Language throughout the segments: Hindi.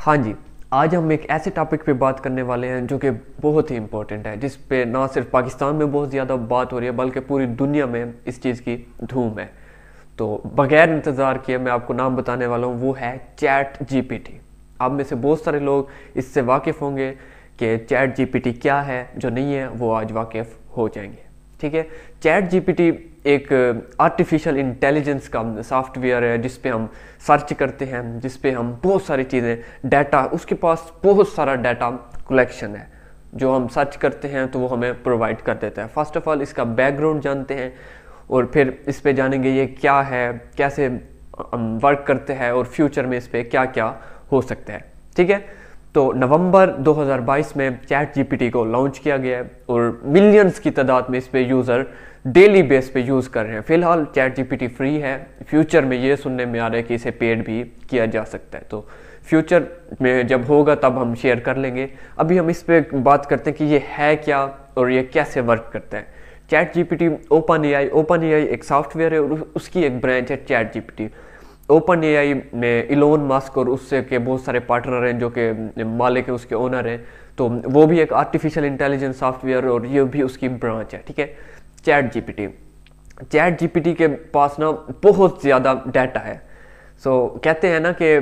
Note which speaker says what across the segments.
Speaker 1: हाँ जी आज हम एक ऐसे टॉपिक पे बात करने वाले हैं जो कि बहुत ही इम्पोर्टेंट है जिस पे ना सिर्फ पाकिस्तान में बहुत ज़्यादा बात हो रही है बल्कि पूरी दुनिया में इस चीज़ की धूम है तो बगैर इंतज़ार किए मैं आपको नाम बताने वाला हूँ वो है चैट जी आप में से बहुत सारे लोग इससे वाकिफ़ होंगे कि चैट जी क्या है जो नहीं है वो आज वाकिफ़ हो जाएंगे ठीक है चैट जी एक आर्टिफिशियल uh, इंटेलिजेंस का सॉफ्टवेयर um, है जिसपे हम सर्च करते हैं जिसपे हम बहुत सारी चीज़ें डाटा उसके पास बहुत सारा डाटा कलेक्शन है जो हम सर्च करते हैं तो वो हमें प्रोवाइड कर देता है फर्स्ट ऑफ ऑल इसका बैकग्राउंड जानते हैं और फिर इस पर जानेंगे ये क्या है कैसे हम um, वर्क करते हैं और फ्यूचर में इस पर क्या क्या हो सकता है ठीक है तो नवंबर 2022 में चैट जीपीटी को लॉन्च किया गया है और मिलियंस की तादाद में इस पे यूज़र डेली बेस पे यूज़ कर रहे हैं फिलहाल चैट जीपीटी फ्री है फ्यूचर में ये सुनने में आ रहा है कि इसे पेड भी किया जा सकता है तो फ्यूचर में जब होगा तब हम शेयर कर लेंगे अभी हम इस पर बात करते हैं कि ये है क्या और ये कैसे वर्क करता है chat GPT open AI open AI एक सॉफ्टवेयर है और उसकी एक ब्रांच है चैट जीपीटी ओपन ए में इलोन मास्क और उससे के बहुत सारे पार्टनर हैं जो कि मालिक हैं उसके ओनर हैं तो वो भी एक आर्टिफिशियल इंटेलिजेंस सॉफ्टवेयर और ये भी उसकी ब्रांच है ठीक है चैट जीपीटी चैट जीपीटी के पास ना बहुत ज़्यादा डाटा है सो कहते हैं ना कि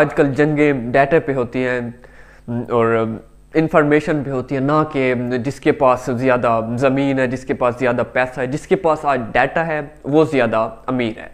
Speaker 1: आजकल जंगें डाटा पे होती हैं और इंफॉर्मेशन पे होती है ना कि जिसके पास ज़्यादा ज़मीन है जिसके पास ज़्यादा पैसा है जिसके पास आज डाटा है वो ज़्यादा अमीर है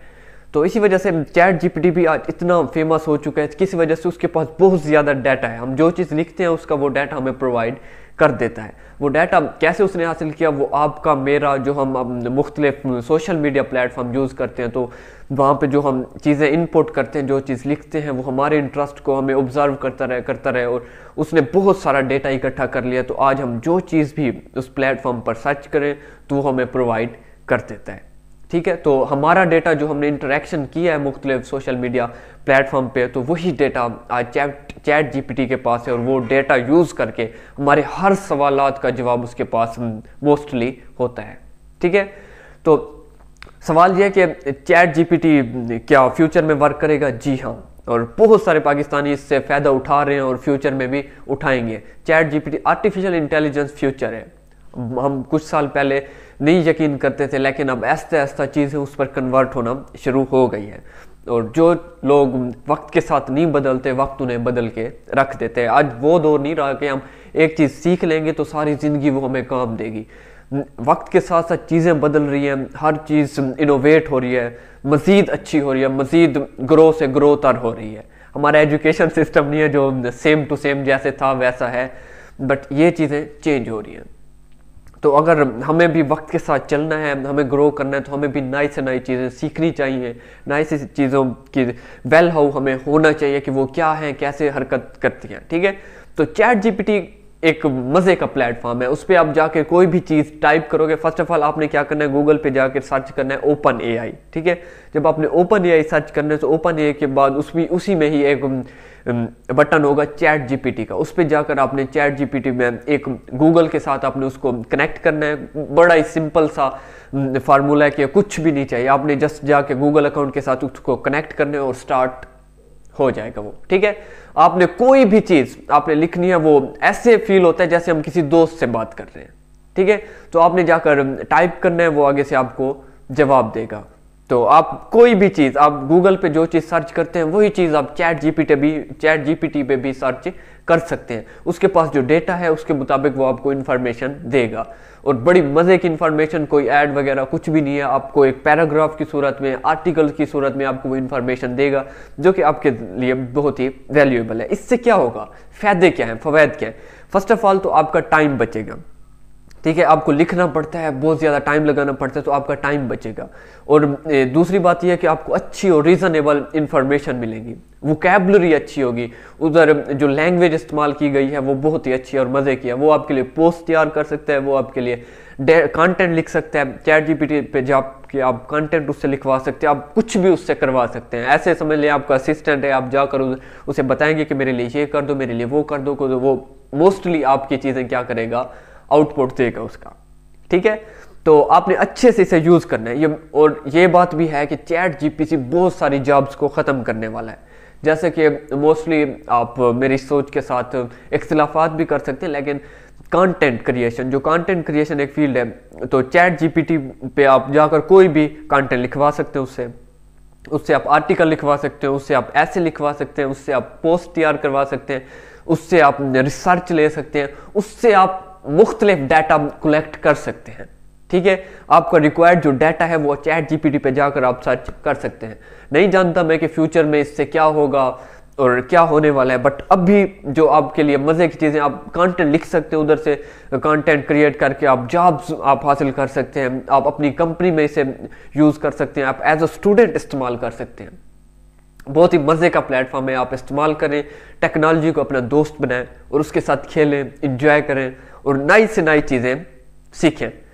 Speaker 1: तो इसी वजह से चैट जीपीटी भी आज इतना फेमस हो चुका है किसी वजह से उसके पास बहुत ज़्यादा डाटा है हम जो चीज़ लिखते हैं उसका वो डाटा हमें प्रोवाइड कर देता है वो डाटा कैसे उसने हासिल किया वो आपका मेरा जो हम मुख्तलिफ सोशल मीडिया प्लेटफॉर्म यूज़ करते हैं तो वहाँ पे जो हम चीज़ें इनपुट करते हैं जो चीज़ लिखते हैं वो हमारे इंटरेस्ट को हमें ऑब्ज़र्व करता रहे करता रहे और उसने बहुत सारा डेटा इकट्ठा कर लिया तो आज हम जो चीज़ भी उस प्लेटफॉर्म पर सर्च करें तो वो हमें प्रोवाइड कर देता है ठीक है तो हमारा डेटा जो हमने इंटरेक्शन किया है मुख्तलिफ सोशल मीडिया प्लेटफॉर्म पे तो वही डेटा आज चैट चैट जीपीटी के पास है और वो डेटा यूज़ करके हमारे हर सवाल का जवाब उसके पास मोस्टली होता है ठीक है तो सवाल यह है कि चैट जीपीटी क्या फ्यूचर में वर्क करेगा जी हाँ और बहुत सारे पाकिस्तानी इससे फ़ायदा उठा रहे हैं और फ्यूचर में भी उठाएंगे chat GPT artificial intelligence future है हम कुछ साल पहले नहीं यकीन करते थे लेकिन अब ऐसा ऐसा चीज़ें उस पर कन्वर्ट होना शुरू हो गई है और जो लोग वक्त के साथ नहीं बदलते वक्त उन्हें बदल के रख देते हैं आज वो दौर नहीं रहा कि हम एक चीज़ सीख लेंगे तो सारी ज़िंदगी वो हमें काम देगी वक्त के साथ साथ चीज़ें बदल रही हैं हर चीज़ इनोवेट हो रही है मज़ीद अच्छी हो रही है मज़ीद ग्रो से ग्रो तर हो रही है हमारा एजुकेशन सिस्टम नहीं है जो सेम टू सेम जैसे था वैसा है बट ये चीज़ें चेंज हो रही हैं तो अगर हमें भी वक्त के साथ चलना है हमें ग्रो करना है तो हमें भी नई से नई चीज़ें सीखनी चाहिए नई से चीज़ों की वेल हाउ हमें होना चाहिए कि वो क्या है कैसे हरकत करती हैं ठीक है तो चैट जी एक मज़े का प्लेटफॉर्म है उस पर आप जाके कोई भी चीज़ टाइप करोगे फर्स्ट ऑफ ऑल आपने क्या करना है गूगल पे जाकर सर्च करना है ओपन ए ठीक है जब आपने ओपन ए सर्च करना है तो ओपन ए के बाद उसमें उसी में ही एक बटन होगा चैट जीपीटी का उस पर जाकर आपने चैट जीपीटी में एक गूगल के साथ आपने उसको कनेक्ट करना है बड़ा ही सिंपल सा फार्मूला है कि कुछ भी नहीं चाहिए आपने जस्ट जाके गूगल अकाउंट के साथ उसको कनेक्ट करने और स्टार्ट हो जाएगा वो ठीक है आपने कोई भी चीज आपने लिखनी है वो ऐसे फील होता है जैसे हम किसी दोस्त से बात कर रहे हैं ठीक है तो आपने जाकर टाइप करना है वो आगे से आपको जवाब देगा तो आप कोई भी चीज़ आप गूगल पे जो चीज़ सर्च करते हैं वही चीज़ आप चैट जीपीटी भी चैट जीपीटी पे भी सर्च कर सकते हैं उसके पास जो डेटा है उसके मुताबिक वो आपको इन्फॉर्मेशन देगा और बड़ी मज़े की इन्फॉर्मेशन कोई ऐड वगैरह कुछ भी नहीं है आपको एक पैराग्राफ की सूरत में आर्टिकल की सूरत में आपको वो इन्फॉर्मेशन देगा जो कि आपके लिए बहुत ही वैल्यूएबल है इससे क्या होगा फ़ायदे क्या हैं फ़वैद क्या है फर्स्ट ऑफ़ ऑल तो आपका टाइम बचेगा ठीक है आपको लिखना पड़ता है बहुत ज़्यादा टाइम लगाना पड़ता है तो आपका टाइम बचेगा और दूसरी बात यह है कि आपको अच्छी और रीज़नेबल इन्फॉर्मेशन मिलेगी वो कैबलरी अच्छी होगी उधर जो लैंग्वेज इस्तेमाल की गई है वो बहुत ही अच्छी और मज़े की है वो आपके लिए पोस्ट तैयार कर सकता है वो आपके लिए कंटेंट लिख सकता है चैट जी पे जाके आप कंटेंट उससे लिखवा सकते हैं आप कुछ भी उससे करवा सकते हैं ऐसे समझ लें आपका असिस्टेंट है आप जाकर उसे बताएंगे कि मेरे लिए ये कर दो मेरे लिए वो कर दो वो मोस्टली आपकी चीज़ें क्या करेगा आउटपुट देगा उसका ठीक है तो आपने अच्छे से इसे यूज़ करना है ये और ये बात भी है कि चैट जीपीसी बहुत सारी जॉब्स को ख़त्म करने वाला है जैसे कि मोस्टली आप मेरी सोच के साथ इख्तलाफात भी कर सकते हैं लेकिन कंटेंट क्रिएशन जो कंटेंट क्रिएशन एक फील्ड है तो चैट जीपीटी पे आप जाकर कोई भी कंटेंट लिखवा सकते हैं उससे उससे आप आर्टिकल लिखवा सकते हैं उससे आप ऐसे लिखवा सकते हैं उससे आप पोस्ट तैयार करवा सकते हैं उससे आप रिसर्च ले सकते हैं उससे आप मुख्तलिफ डाटा कलेक्ट कर सकते हैं ठीक है आपका रिक्वायर्ड जो डाटा है वो चैट जीपीटी पे जाकर आप सर्च कर सकते हैं नहीं जानता मैं कि फ्यूचर में इससे क्या होगा और क्या होने वाला है बट अब भी जो आपके लिए मज़े की चीज़ें आप कंटेंट लिख सकते हैं उधर से कंटेंट क्रिएट करके आप जॉब्स आप हासिल कर सकते हैं आप अपनी कंपनी में इसे यूज़ कर सकते हैं आप एज अ स्टूडेंट इस्तेमाल कर सकते हैं बहुत ही मज़े का प्लेटफॉर्म है आप इस्तेमाल करें टेक्नोलॉजी को अपना दोस्त बनाएं और उसके साथ खेलें इंजॉय करें और नई से नई चीज़ें सीखें